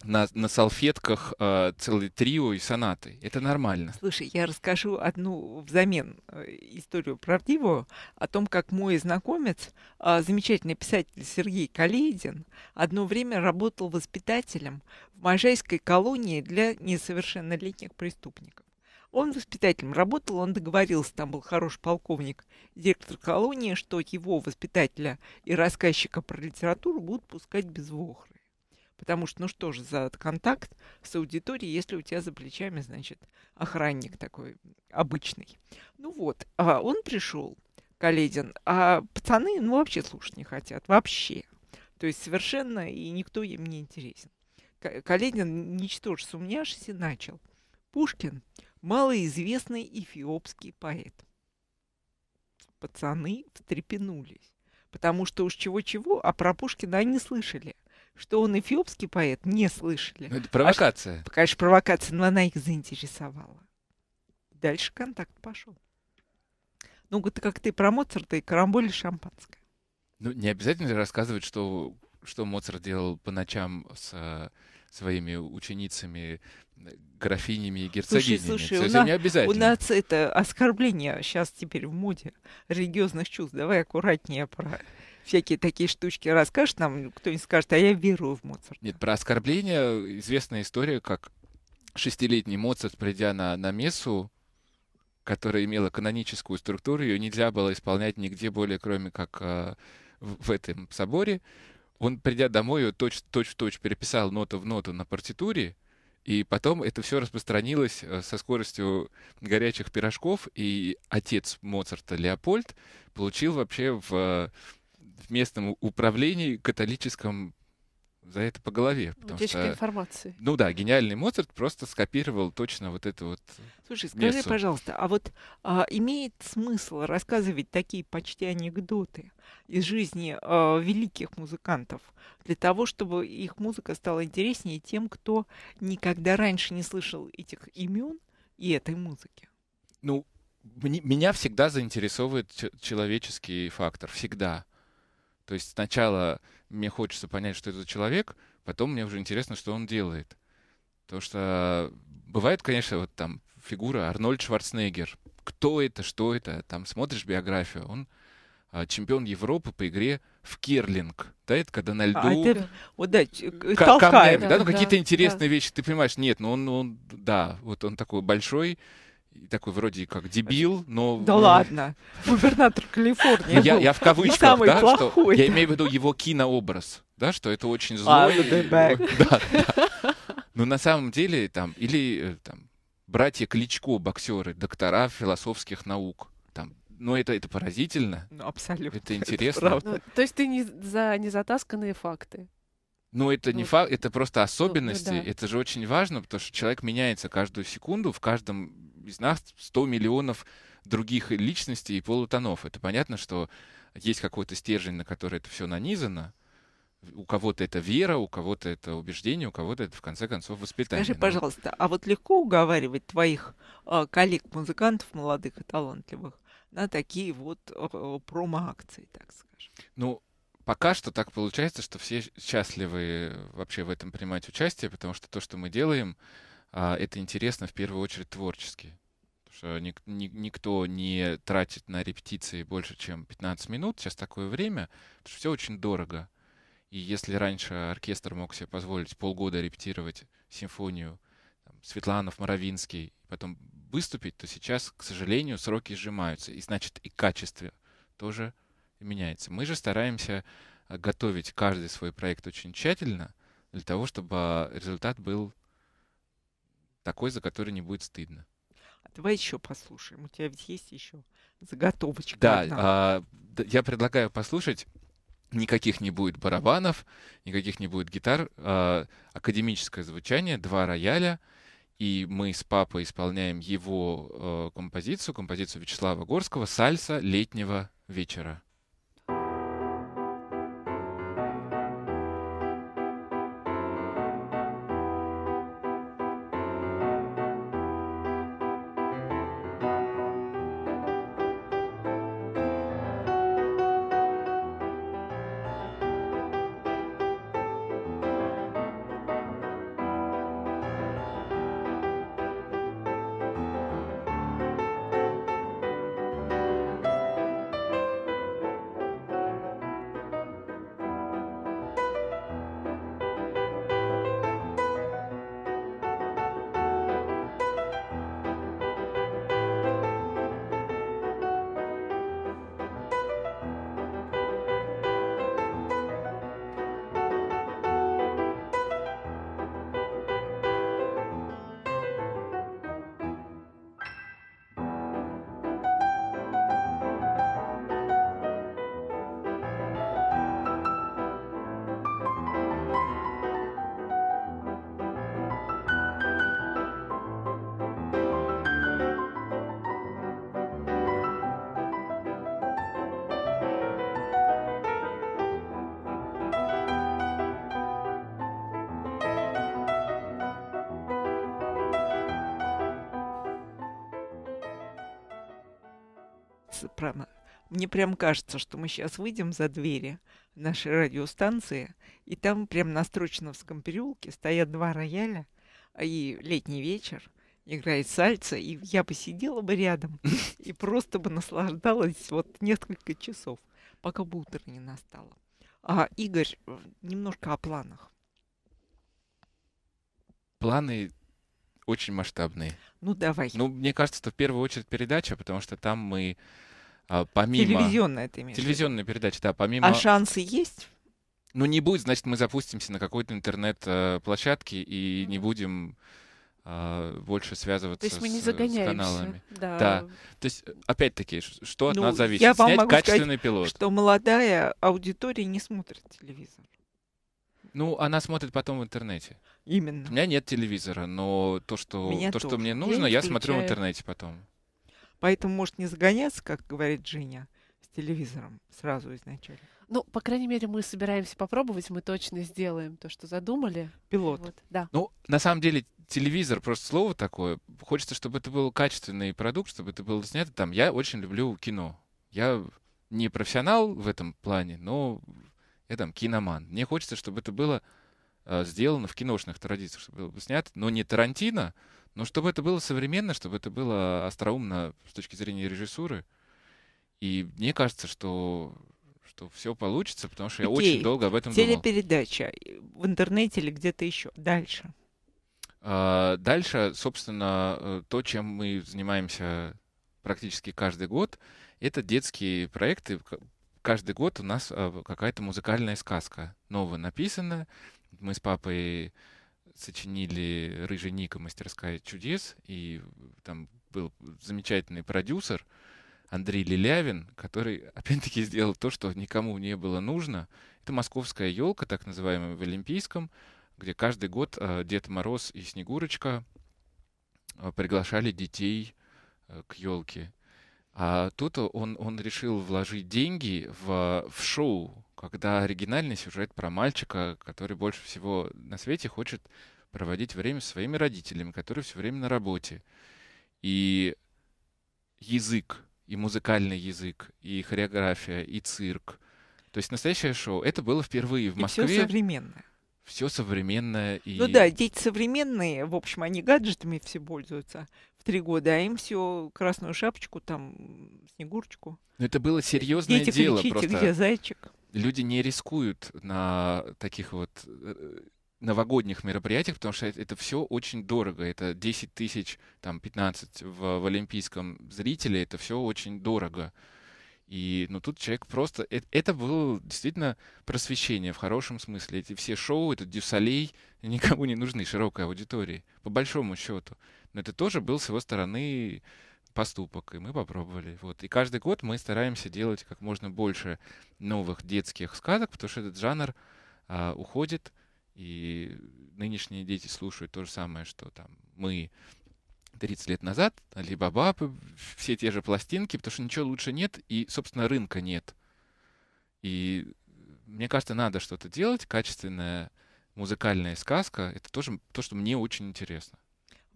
Speaker 2: на, на салфетках э, целый трио и сонаты. Это нормально.
Speaker 1: Слушай, я расскажу одну взамен э, историю правдивую о том, как мой знакомец, э, замечательный писатель Сергей Каледин, одно время работал воспитателем в Можайской колонии для несовершеннолетних преступников. Он воспитателем работал, он договорился, там был хороший полковник, директор колонии, что его воспитателя и рассказчика про литературу будут пускать без вохры. Потому что, ну что же за контакт с аудиторией, если у тебя за плечами, значит, охранник такой обычный. Ну вот, а он пришел, Каледин, а пацаны, ну, вообще слушать не хотят, вообще. То есть совершенно и никто им не интересен. Каледин, ничтож сумняшися, начал. Пушкин – малоизвестный эфиопский поэт. Пацаны встрепенулись, потому что уж чего-чего, а про Пушкина они слышали – что он эфиопский поэт, не слышали. Ну, это а провокация. А, конечно, провокация, но она их заинтересовала. Дальше контакт пошел. Ну, это как ты про Моцарта и карамболь и шампанское.
Speaker 2: Ну, не обязательно рассказывать, что, что Моцарт делал по ночам с э, своими ученицами графинями и герцогинями. Слушай, слушай, это у не обязательно. У
Speaker 1: нас это оскорбление сейчас теперь в моде религиозных чувств. Давай аккуратнее про всякие такие штучки расскажешь нам, кто-нибудь скажет, а я верую в
Speaker 2: Моцарта. Нет, про оскорбление известная история, как шестилетний Моцарт, придя на, на мессу, которая имела каноническую структуру, ее нельзя было исполнять нигде более, кроме как э, в, в этом соборе. Он, придя домой, точь-в-точь -точь переписал ноту в ноту на партитуре, и потом это все распространилось э, со скоростью горячих пирожков, и отец Моцарта Леопольд получил вообще в э, в местном управлении католическом за это по голове. Потому Утечка что, э, информации. Ну да, гениальный Моцарт просто скопировал точно вот это вот. Слушай, скажи, место. пожалуйста,
Speaker 1: а вот а, имеет смысл рассказывать такие почти анекдоты из жизни а, великих музыкантов для того, чтобы их музыка стала интереснее тем, кто никогда раньше не слышал этих имен и этой музыки?
Speaker 2: Ну, меня всегда заинтересовывает человеческий фактор, всегда. То есть сначала мне хочется понять, что это за человек, потом мне уже интересно, что он делает. Потому что бывает, конечно, вот там фигура Арнольд Шварценеггер. Кто это, что это? Там смотришь биографию, он а, чемпион Европы по игре в керлинг. Да, это когда на а, льду... А, это, вот, да, э, толкает. Камнями, да, да, ну да, какие-то интересные да. вещи, ты понимаешь, нет, ну он, он, да, вот он такой большой, такой вроде как дебил, но... Да ну, ладно,
Speaker 1: губернатор Калифорнии. Я, я в кавычках, самый да, плохой. Что, я имею
Speaker 2: в виду его кинообраз, да, что это очень злой. Да, да. Но на самом деле там, или э, там, братья Кличко, боксеры, доктора философских наук, там, но ну, это, это поразительно. Ну, абсолютно. Это интересно. Это ну,
Speaker 3: то есть ты не за незатасканные факты.
Speaker 2: Но это не факт, это просто ну особенности. да. Это же очень важно, потому что человек меняется каждую секунду, в каждом из нас 100 миллионов других личностей и полутонов. Это понятно, что есть какой-то стержень, на который это все нанизано. У кого-то это вера, у кого-то это убеждение, у кого-то это, в конце концов, воспитание. Скажи, ну. пожалуйста, а
Speaker 1: вот легко уговаривать твоих а, коллег-музыкантов, молодых и талантливых, на такие вот э, промо-акции, так скажем?
Speaker 2: Ну, пока что так получается, что все счастливы э, вообще в этом принимать участие, потому что то, что мы делаем, а, это интересно в первую очередь творчески. Потому что ник- ни- никто не тратит на репетиции больше, чем 15 минут. Сейчас такое время, потому что все очень дорого. И если раньше оркестр мог себе позволить полгода репетировать симфонию там, Светланов, Моровинский, потом выступить, то сейчас, к сожалению, сроки сжимаются. И значит, и качество тоже меняется. Мы же стараемся а, готовить каждый свой проект очень тщательно для того, чтобы а, результат был такой, за который не будет стыдно.
Speaker 1: А давай еще послушаем. У тебя ведь есть еще заготовочка. Да, а,
Speaker 2: я предлагаю послушать. Никаких не будет барабанов, никаких не будет гитар. А, академическое звучание, два рояля. И мы с папой исполняем его э, композицию, композицию Вячеслава Горского «Сальса летнего вечера».
Speaker 1: прямо, мне прям кажется, что мы сейчас выйдем за двери нашей радиостанции, и там прям на Строчновском переулке стоят два рояля, а, и летний вечер, играет сальца, и я бы сидела бы рядом и просто бы наслаждалась вот несколько часов, пока бы утро не настало. А, Игорь, э, немножко о планах.
Speaker 2: Планы очень масштабные. Ну, давай. Ну, мне кажется, что в первую очередь передача, потому что там мы а, помимо... Телевизионная, ты имеешь Телевизионная передача, да, помимо... А шансы есть? Ну, не будет, значит, мы запустимся на какой-то интернет-площадке и mm-hmm. не будем а, больше связываться с каналами. То есть мы не с, с Да. да. То есть, опять-таки, что от ну, нас зависит? Я вам Снять могу качественный сказать, пилот.
Speaker 1: Что молодая аудитория не смотрит телевизор.
Speaker 2: Ну, она смотрит потом в интернете. Именно. У меня нет телевизора, но то, что, то, что мне нужно, я, я смотрю в интернете потом.
Speaker 1: Поэтому может не загоняться, как говорит Женя, с телевизором сразу изначально.
Speaker 3: Ну, по крайней мере, мы собираемся попробовать, мы точно сделаем то, что задумали. Пилот. Вот, да.
Speaker 2: Ну, на самом деле, телевизор, просто слово такое. Хочется, чтобы это был качественный продукт, чтобы это было снято там. Я очень люблю кино. Я не профессионал в этом плане, но я там киноман. Мне хочется, чтобы это было э, сделано в киношных традициях, чтобы было снято, но не Тарантино, но чтобы это было современно, чтобы это было остроумно с точки зрения режиссуры. И мне кажется, что что все получится, потому что я Окей. очень долго об этом
Speaker 1: Телепередача. думал. Телепередача э, в интернете или где-то еще. Дальше.
Speaker 2: А, дальше, собственно, э, то, чем мы занимаемся практически каждый год, это детские проекты. Каждый год у нас э, какая-то музыкальная сказка новая написана. Мы с папой сочинили «Рыжий Ника. Мастерская чудес», и там был замечательный продюсер Андрей Лилявин, который, опять-таки, сделал то, что никому не было нужно. Это «Московская елка», так называемая, в Олимпийском, где каждый год э, Дед Мороз и Снегурочка э, приглашали детей э, к елке. А тут он, он решил вложить деньги в, в шоу, когда оригинальный сюжет про мальчика, который больше всего на свете хочет проводить время со своими родителями, которые все время на работе. И язык, и музыкальный язык, и хореография, и цирк. То есть настоящее шоу. Это было впервые в Москве. И все современное все современное и. Ну да, дети
Speaker 1: современные, в общем, они гаджетами все пользуются в три года, а им все красную шапочку, там, снегурочку. Но ну, это было серьезное дети дело. Кричите, просто где зайчик?
Speaker 2: Люди не рискуют на таких вот э, новогодних мероприятиях, потому что это, все очень дорого. Это 10 тысяч, там, 15 в, в олимпийском зрителе, это все очень дорого. И ну, тут человек просто... Это, это было действительно просвещение в хорошем смысле. Эти все шоу, этот дюсалей никому не нужны широкой аудитории, по большому счету. Но это тоже был с его стороны поступок, и мы попробовали. Вот. И каждый год мы стараемся делать как можно больше новых детских сказок, потому что этот жанр а, уходит, и нынешние дети слушают то же самое, что там мы 30 лет назад, Alibaba, все те же пластинки, потому что ничего лучше нет, и, собственно, рынка нет. И мне кажется, надо что-то делать, качественная музыкальная сказка, это тоже то, что мне очень интересно.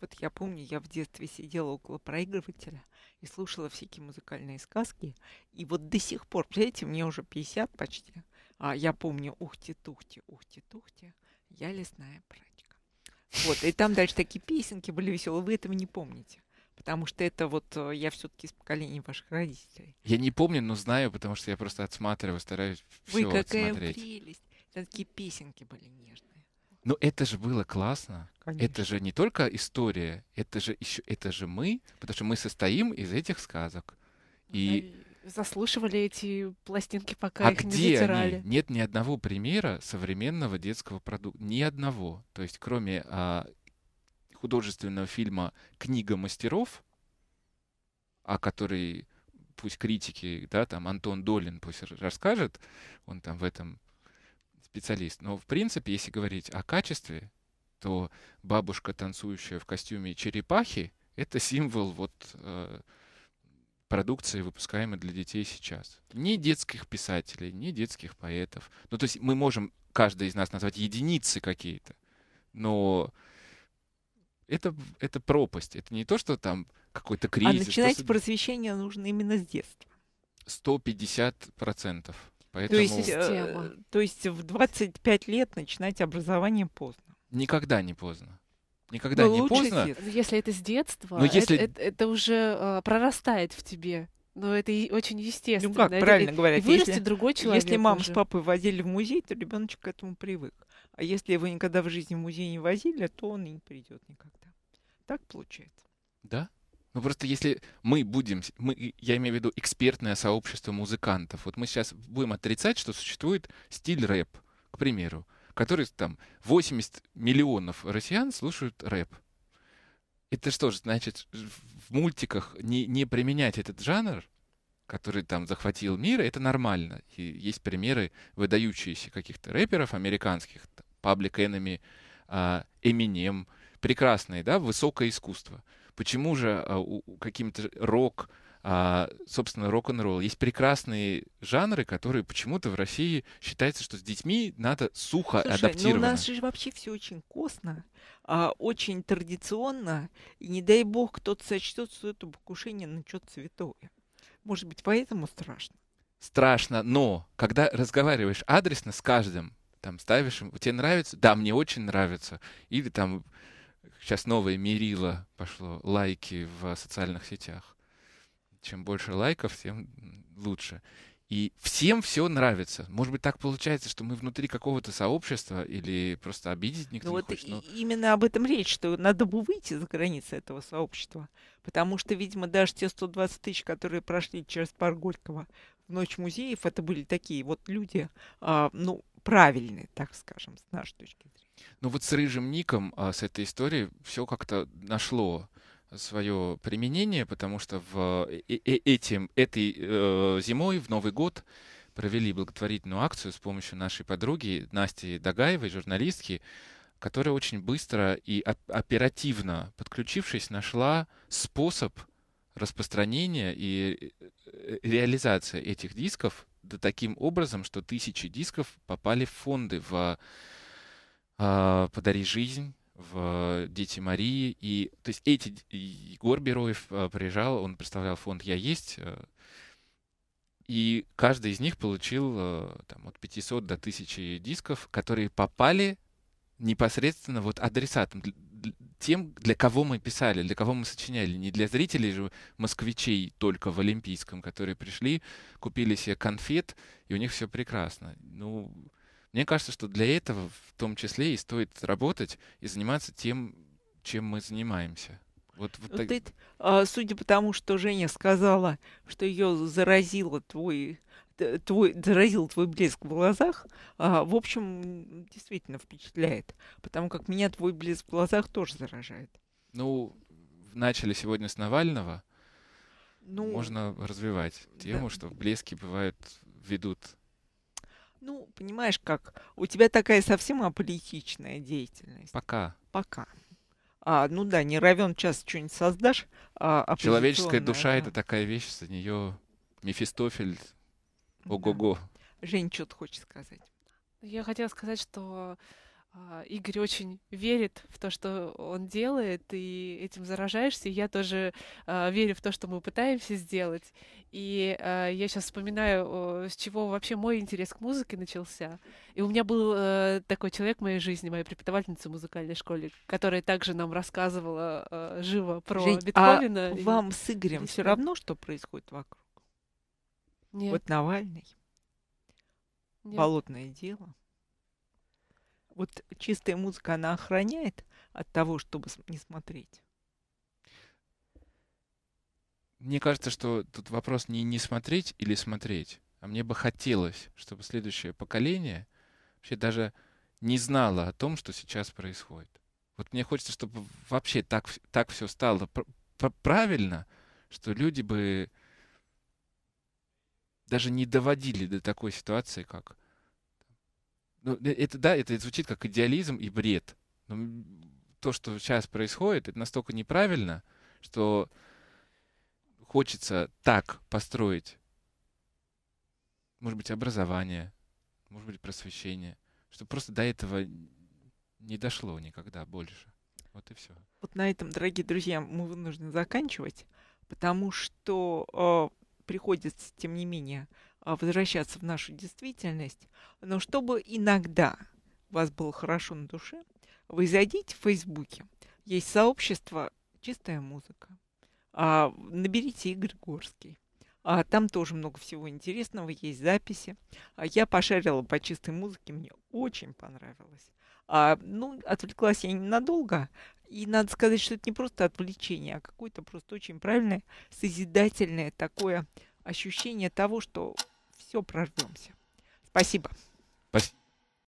Speaker 1: Вот я помню, я в детстве сидела около проигрывателя и слушала всякие музыкальные сказки. И вот до сих пор, представляете, мне уже 50 почти, а я помню «Ухти-тухти, ухти-тухти, я лесная прыть». Вот, и там дальше такие песенки были веселые, вы этого не помните. Потому что это вот э, я все-таки из поколения ваших родителей.
Speaker 2: Я не помню, но знаю, потому что я просто отсматриваю, стараюсь все Вы какая отсмотреть.
Speaker 1: прелесть. Там такие песенки были нежные.
Speaker 2: Но это же было классно. Конечно. Это же не только история, это же еще это же мы, потому что мы состоим из этих сказок. И Наверное
Speaker 3: заслушивали эти пластинки, пока а их где не затирали. Они?
Speaker 2: Нет ни одного примера современного детского продукта. Ни одного. То есть, кроме а, художественного фильма Книга мастеров, о которой пусть критики, да, там Антон Долин пусть расскажет, он там в этом специалист. Но в принципе, если говорить о качестве, то бабушка, танцующая в костюме черепахи, это символ вот э, продукции, выпускаемой для детей сейчас. Ни детских писателей, ни детских поэтов. Ну, то есть мы можем, каждый из нас, назвать единицы какие-то, но это, это пропасть. Это не то, что там какой-то а кризис. А начинать просто...
Speaker 1: просвещение нужно именно с
Speaker 2: детства. 150 процентов. Поэтому... То, есть, э,
Speaker 1: то есть в 25 лет начинать образование
Speaker 2: поздно. Никогда не поздно никогда Но ну, не поздно. Хит.
Speaker 3: Если это с детства, Но если... это, это, это уже а, прорастает в тебе. Но это и очень ну, естественно. Ну как, правильно говорить? Вырасти если, другой человек Если мама уже. с
Speaker 1: папой возили в музей, то ребеночек к этому привык. А если его никогда в жизни в музей не возили, то он и не придет никогда. Так получается.
Speaker 2: Да? Ну просто если мы будем, мы, я имею в виду экспертное сообщество музыкантов, вот мы сейчас будем отрицать, что существует стиль рэп, к примеру который там 80 миллионов россиян слушают рэп. Это что же значит в мультиках не, не применять этот жанр, который там захватил мир, это нормально. И есть примеры выдающиеся каких-то рэперов американских, Public Enemy, а, Eminem, прекрасные, да, высокое искусство. Почему же а, каким-то рок, а, собственно, рок-н-ролл. Есть прекрасные жанры, которые почему-то в России считается, что с детьми надо сухо Слушай, адаптировано. Ну у нас
Speaker 3: же вообще
Speaker 1: все очень костно, а, очень традиционно, и не дай бог кто-то сочтет, что это покушение на что-то святое. Может быть, поэтому страшно?
Speaker 2: Страшно, но когда разговариваешь адресно с каждым, там ставишь им, тебе нравится? Да, мне очень нравится. Или там сейчас новое мерило пошло, лайки в э, социальных сетях чем больше лайков, тем лучше. И всем все нравится. Может быть, так получается, что мы внутри какого-то сообщества или просто обидеть никто ну, не вот хочет. Но...
Speaker 1: Именно об этом речь, что надо бы выйти за границы этого сообщества. Потому что, видимо, даже те 120 тысяч, которые прошли через парк Горького в Ночь музеев, это были такие вот люди, а, ну, правильные, так скажем, с нашей точки
Speaker 2: зрения. Ну вот с Рыжим Ником, а, с этой историей все как-то нашло свое применение, потому что в э, э, э, этим, этой зимой, в Новый год, провели благотворительную акцию с помощью нашей подруги Насти Дагаевой, журналистки, которая очень быстро и оперативно подключившись, нашла способ распространения и реализации этих дисков да таким образом, что тысячи дисков попали в фонды в а, «Подари жизнь», в «Дети Марии». И, то есть эти... Егор Бероев э, приезжал, он представлял фонд «Я есть», э, и каждый из них получил э, там, от 500 до 1000 дисков, которые попали непосредственно вот адресатам, тем, для кого мы писали, для кого мы сочиняли. Не для зрителей же москвичей только в Олимпийском, которые пришли, купили себе конфет, и у них все прекрасно. Ну, мне кажется, что для этого в том числе и стоит работать и заниматься тем, чем мы занимаемся. Вот, вот так... ты,
Speaker 1: а, судя по тому, что Женя сказала, что ее заразила твой твой, заразил твой блеск в глазах, а, в общем, действительно впечатляет. Потому как меня твой блеск в глазах тоже заражает.
Speaker 2: Ну, начали сегодня с Навального.
Speaker 1: Ну, Можно
Speaker 2: развивать тему, да. что блески бывают, ведут
Speaker 1: ну, понимаешь, как у тебя такая совсем аполитичная деятельность. Пока. Пока. А, ну да, не равен час что-нибудь создашь.
Speaker 2: А, а Человеческая душа да. это такая вещь, за нее Мефистофель. Ого-го.
Speaker 1: Да. Жень, что ты хочешь сказать?
Speaker 3: Я хотела сказать, что а, Игорь очень верит в то, что он делает, и этим заражаешься. И я тоже э, верю в то, что мы пытаемся сделать. И э, я сейчас вспоминаю, э, с чего вообще мой интерес к музыке начался. И у меня был э, такой человек в моей жизни, моя преподавательница в музыкальной школе, которая также нам рассказывала э, живо про Жень, Бетховена. А и... вам с Игорем все
Speaker 1: равно, что происходит вокруг? Нет. Вот Навальный. Нет. Болотное дело. Вот чистая музыка, она охраняет от того, чтобы не смотреть?
Speaker 2: Мне кажется, что тут вопрос не не смотреть или смотреть, а мне бы хотелось, чтобы следующее поколение вообще даже не знало о том, что сейчас происходит. Вот мне хочется, чтобы вообще так, так все стало правильно, что люди бы даже не доводили до такой ситуации, как ну, э, это да, это, звучит как идеализм и бред. Но то, что сейчас происходит, это настолько неправильно, что хочется так построить, может быть, образование, может быть, просвещение, что просто до этого не дошло никогда больше. Вот и все.
Speaker 1: Вот на этом, дорогие друзья, мы вынуждены заканчивать, потому что э, приходится, тем не менее, а, возвращаться в нашу действительность, но чтобы иногда у вас было хорошо на душе, вы зайдите в Фейсбуке. Есть сообщество «Чистая музыка». А, наберите Игорь Горский. А, там тоже много всего интересного, есть записи. А, я пошарила по чистой музыке, мне очень понравилось. А, ну, отвлеклась я ненадолго. И надо сказать, что это не просто отвлечение, а какое-то просто очень правильное, созидательное такое ощущение того, что все прорвемся. Спасибо.
Speaker 2: Спасибо.